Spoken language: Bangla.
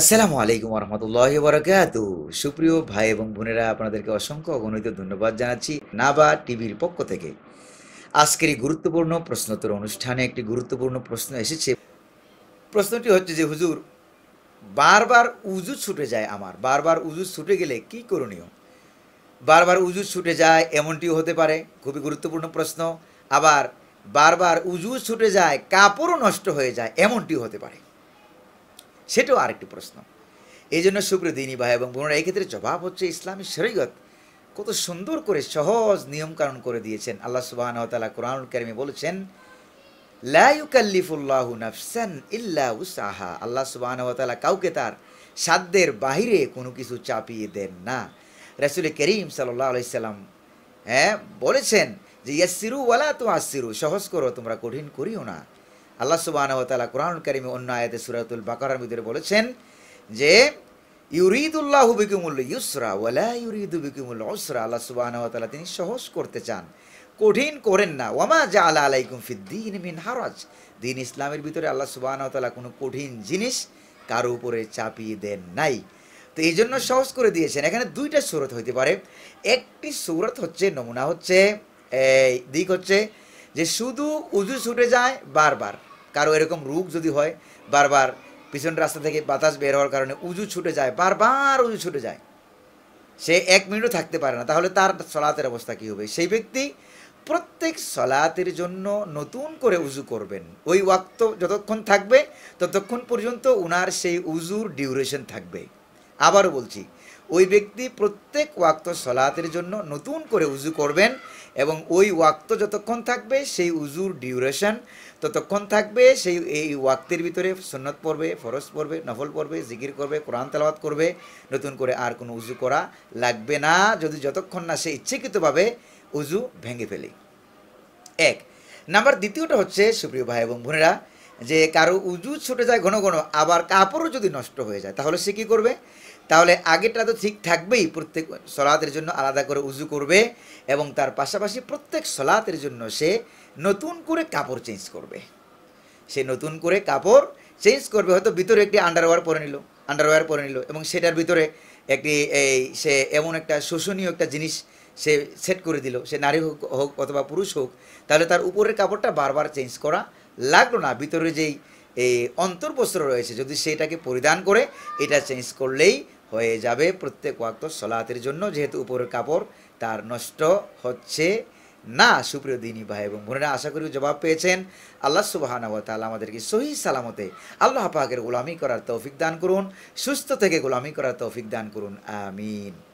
আসসালামু আলাইকুম রহমতুল্লাহ বরাকাত সুপ্রিয় ভাই এবং বোনেরা আপনাদেরকে অসংখ্য অগণিত ধন্যবাদ জানাচ্ছি নাবা টিভির পক্ষ থেকে আজকের এই গুরুত্বপূর্ণ প্রশ্নোত্তর অনুষ্ঠানে একটি গুরুত্বপূর্ণ প্রশ্ন এসেছে প্রশ্নটি হচ্ছে যে হুজুর বারবার উজু ছুটে যায় আমার বারবার উজু ছুটে গেলে কি করণীয় বারবার উজু ছুটে যায় এমনটিও হতে পারে খুবই গুরুত্বপূর্ণ প্রশ্ন আবার বারবার উজু ছুটে যায় কাপড়ও নষ্ট হয়ে যায় এমনটিও হতে পারে সেটাও আরেকটি প্রশ্ন এই জন্য সুপ্রদিনী ভাই এবং বোনরা এক্ষেত্রে জবাব হচ্ছে ইসলামী শরীয়ত কত সুন্দর করে সহজ নিয়মকানুন করে দিয়েছেন আল্লাহ সুবাহ তালা কোরআন কারিমে বলেছেন লাইকাল্লিফুল্লাহ নাফসান ইল্লা উসাহা আল্লাহ সুবাহ তালা কাউকে তার সাধ্যের বাহিরে কোনো কিছু চাপিয়ে দেন না রাসুল করিম সাল্লাহ আলাইসাল্লাম হ্যাঁ বলেছেন যে ইয়াসিরু ওয়ালা তো আসিরু সহজ করো তোমরা কঠিন করিও না আল্লাহ সুবাহানতালা কোরআন করিমে অন্য আয়াতে সুরাতুল বাকারার ভিতরে বলেছেন যে ইউরিদুল্লাহ বিকুমুল ইউসরা ওয়ালা ইউরিদু বিকুমুল অসরা আল্লাহ সুবাহানতালা তিনি সহজ করতে চান কঠিন করেন না ওয়ামা জা আলা আলাইকুম ফিদ্দিন মিন হারাজ দিন ইসলামের ভিতরে আল্লাহ তালা কোনো কঠিন জিনিস কারো উপরে চাপিয়ে দেন নাই তো এই জন্য সহজ করে দিয়েছেন এখানে দুইটা সুরত হইতে পারে একটি সুরত হচ্ছে নমুনা হচ্ছে দিক হচ্ছে যে শুধু উজু ছুটে যায় বারবার কারো এরকম রোগ যদি হয় বারবার পিছন রাস্তা থেকে বাতাস বের হওয়ার কারণে উজু ছুটে যায় বারবার উজু ছুটে যায় সে এক মিনিটও থাকতে পারে না তাহলে তার সলাতের অবস্থা কী হবে সেই ব্যক্তি প্রত্যেক সলাতের জন্য নতুন করে উজু করবেন ওই ওয়াক্ত যতক্ষণ থাকবে ততক্ষণ পর্যন্ত উনার সেই উজুর ডিউরেশন থাকবে আবারও বলছি ওই ব্যক্তি প্রত্যেক ওয়াক্ত সলাতের জন্য নতুন করে উজু করবেন এবং ওই ওয়াক্ত যতক্ষণ থাকবে সেই উজুর ডিউরেশন ততক্ষণ থাকবে সেই এই ওয়াক্তের ভিতরে সন্নত পড়বে ফরজ পড়বে নফল পড়বে জিকির করবে কোরআন তেলাওয়াত করবে নতুন করে আর কোনো উজু করা লাগবে না যদি যতক্ষণ না সে ইচ্ছাকৃতভাবে উজু ভেঙে ফেলে এক নাম্বার দ্বিতীয়টা হচ্ছে সুপ্রিয় ভাই এবং বোনেরা যে কারো উজু ছুটে যায় ঘন ঘন আবার কাপড়ও যদি নষ্ট হয়ে যায় তাহলে সে কী করবে তাহলে আগেরটা তো ঠিক থাকবেই প্রত্যেক সলাতের জন্য আলাদা করে উজু করবে এবং তার পাশাপাশি প্রত্যেক সলাতের জন্য সে নতুন করে কাপড় চেঞ্জ করবে সে নতুন করে কাপড় চেঞ্জ করবে হয়তো ভিতরে একটি আন্ডারওয়্যার পরে নিল আন্ডারওয়্যার পরে নিল এবং সেটার ভিতরে একটি এই সে এমন একটা শোষণীয় একটা জিনিস সে সেট করে দিল সে নারী হোক হোক অথবা পুরুষ হোক তাহলে তার উপরের কাপড়টা বারবার চেঞ্জ করা লাগলো না ভিতরে যেই এই অন্তর্বস্ত্র রয়েছে যদি সেটাকে পরিধান করে এটা চেঞ্জ করলেই হয়ে যাবে প্রত্যেক ওয়াক্ত সলাতের জন্য যেহেতু উপরের কাপড় তার নষ্ট হচ্ছে না সুপ্রিয় দিনী ভাই এবং বোনেরা আশা করি জবাব পেয়েছেন আল্লাহ সুবাহানা তালা আমাদেরকে সহি সালামতে আল্লাহ পাকের গোলামি করার তৌফিক দান করুন সুস্থ থেকে গোলামি করার তৌফিক দান করুন আমিন